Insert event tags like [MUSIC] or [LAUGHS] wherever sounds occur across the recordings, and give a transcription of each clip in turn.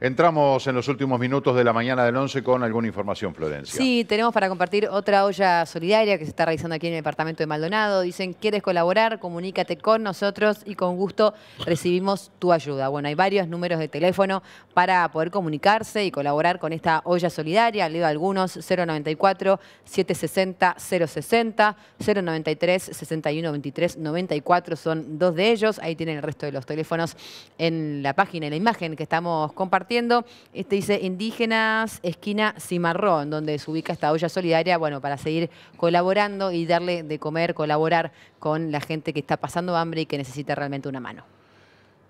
Entramos en los últimos minutos de la mañana del 11 con alguna información, Florencia. Sí, tenemos para compartir otra olla solidaria que se está realizando aquí en el departamento de Maldonado. Dicen, ¿quieres colaborar? Comunícate con nosotros y con gusto recibimos tu ayuda. Bueno, hay varios números de teléfono para poder comunicarse y colaborar con esta olla solidaria. Leo algunos, 094-760-060, 093-6123-94, son dos de ellos. Ahí tienen el resto de los teléfonos en la página, en la imagen que estamos compartiendo este dice Indígenas, esquina Cimarrón, donde se ubica esta olla solidaria, bueno, para seguir colaborando y darle de comer, colaborar con la gente que está pasando hambre y que necesita realmente una mano.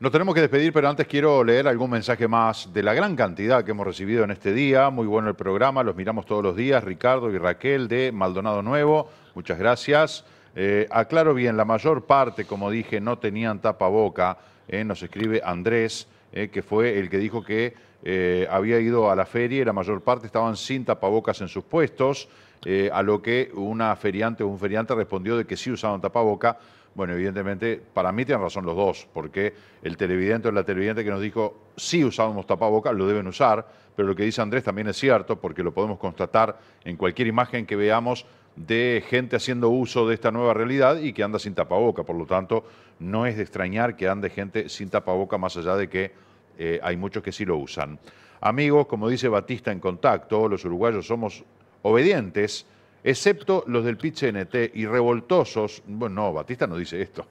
Nos tenemos que despedir, pero antes quiero leer algún mensaje más de la gran cantidad que hemos recibido en este día. Muy bueno el programa, los miramos todos los días. Ricardo y Raquel de Maldonado Nuevo, muchas gracias. Eh, aclaro bien, la mayor parte, como dije, no tenían tapaboca. Eh, nos escribe Andrés. Eh, que fue el que dijo que eh, había ido a la feria y la mayor parte estaban sin tapabocas en sus puestos, eh, a lo que una feriante o un feriante respondió de que sí usaban tapabocas. Bueno, evidentemente, para mí tienen razón los dos, porque el televidente o la televidente que nos dijo sí usábamos tapabocas, lo deben usar, pero lo que dice Andrés también es cierto, porque lo podemos constatar en cualquier imagen que veamos de gente haciendo uso de esta nueva realidad y que anda sin tapaboca. Por lo tanto, no es de extrañar que ande gente sin tapaboca, más allá de que eh, hay muchos que sí lo usan. Amigos, como dice Batista en contacto, los uruguayos somos obedientes, excepto los del PIT-CNT y revoltosos. Bueno, no, Batista no dice esto.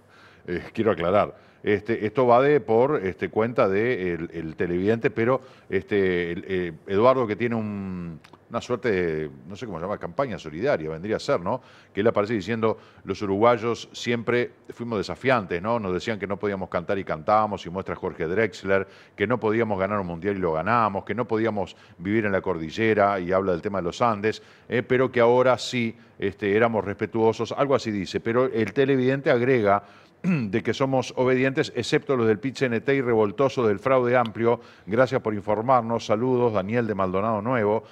Eh, quiero aclarar. Este, esto va de por este, cuenta del de el televidente, pero este, eh, Eduardo que tiene una suerte de, no sé cómo se llama, campaña solidaria, vendría a ser, ¿no? Que él aparece diciendo, los uruguayos siempre fuimos desafiantes, ¿no? Nos decían que no podíamos cantar y cantábamos, y muestra Jorge Drexler, que no podíamos ganar un mundial y lo ganábamos, que no podíamos vivir en la cordillera, y habla del tema de los Andes, eh, pero que ahora sí éramos respetuosos, algo así dice. Pero el televidente agrega [CLEARS THROAT] de que somos obedientes, excepto los del pitch NT y revoltosos del fraude amplio. Gracias por informarnos. Saludos, Daniel de Maldonado Nuevo.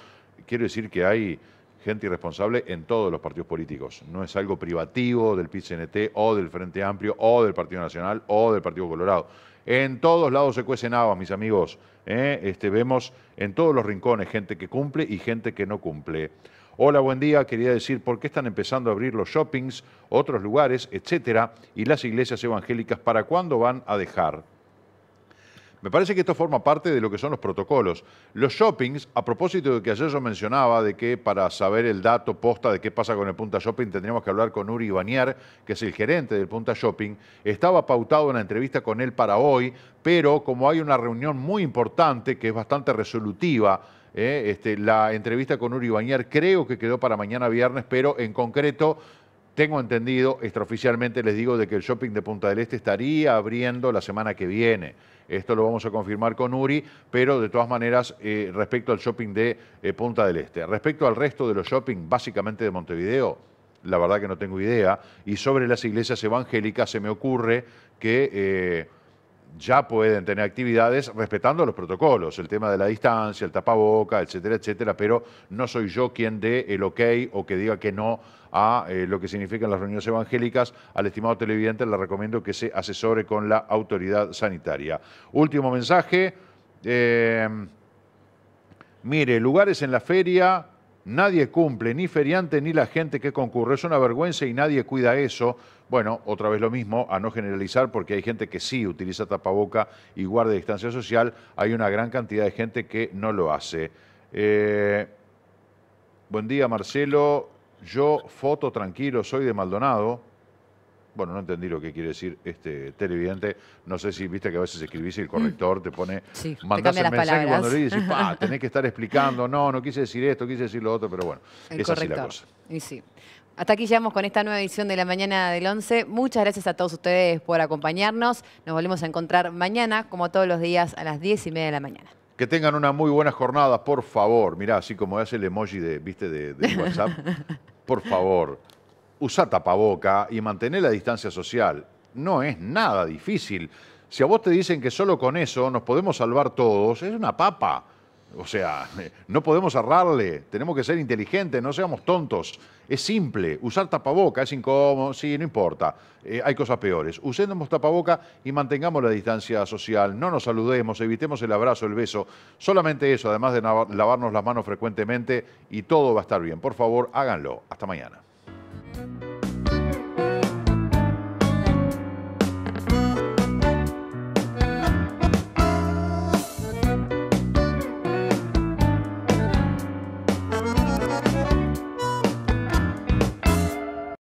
Quiero decir que hay gente irresponsable en todos los partidos políticos. No es algo privativo del nt o del Frente Amplio o del Partido Nacional o del Partido Colorado. En todos lados se cuecen habas, mis amigos. ¿eh? este, vemos en todos los rincones gente que cumple y gente que no cumple. Hola, buen día. Quería decir por qué están empezando a abrir los shoppings, otros lugares, etcétera, y las iglesias evangélicas, ¿para cuándo van a dejar? Me parece que esto forma parte de lo que son los protocolos. Los shoppings, a propósito de que ayer yo mencionaba de que para saber el dato posta de qué pasa con el Punta Shopping tendríamos que hablar con Uri Bañar, que es el gerente del Punta Shopping, estaba pautado una entrevista con él para hoy, pero como hay una reunión muy importante que es bastante resolutiva, eh, este, la entrevista con Uri Bañar creo que quedó para mañana viernes, pero en concreto tengo entendido, extraoficialmente les digo, de que el shopping de Punta del Este estaría abriendo la semana que viene. Esto lo vamos a confirmar con Uri, pero de todas maneras, eh, respecto al shopping de eh, Punta del Este. Respecto al resto de los shopping, básicamente de Montevideo, la verdad que no tengo idea. Y sobre las iglesias evangélicas se me ocurre que... Eh, ya pueden tener actividades respetando los protocolos, el tema de la distancia, el tapaboca, etcétera, etcétera, pero no soy yo quien dé el ok o que diga que no a eh, lo que significan las reuniones evangélicas. Al estimado televidente le recomiendo que se asesore con la autoridad sanitaria. Último mensaje. Eh, mire, lugares en la feria nadie cumple, ni feriante ni la gente que concurre. Es una vergüenza y nadie cuida eso. Bueno, otra vez lo mismo, a no generalizar, porque hay gente que sí utiliza tapaboca y guarda distancia social, hay una gran cantidad de gente que no lo hace. Eh, buen día, Marcelo. Yo foto tranquilo, soy de Maldonado bueno, no entendí lo que quiere decir este televidente. No sé si viste que a veces escribís y el mm. corrector te pone, sí, mandás el mensaje cuando le dices, ah, [LAUGHS] tenés que estar explicando, no, no quise decir esto, quise decir lo otro, pero bueno, el es así la cosa. Y sí. Hasta aquí llegamos con esta nueva edición de la mañana del 11. Muchas gracias a todos ustedes por acompañarnos. Nos volvemos a encontrar mañana, como todos los días, a las 10 y media de la mañana. Que tengan una muy buena jornada, por favor. Mirá, así como hace el emoji de, ¿viste? de [LAUGHS] WhatsApp. Por favor. Usar tapaboca y mantener la distancia social. No es nada difícil. Si a vos te dicen que solo con eso nos podemos salvar todos, es una papa. O sea, [LAUGHS] no podemos arrarle, tenemos que ser inteligentes, no seamos tontos. Es simple, usar tapaboca es incómodo, sí, no importa, eh, hay cosas peores. Usemos tapaboca y mantengamos la distancia social, no nos saludemos, evitemos el abrazo, el beso. Solamente eso, además de lavarnos las manos frecuentemente y todo va a estar bien. Por favor, háganlo. Hasta mañana. thank you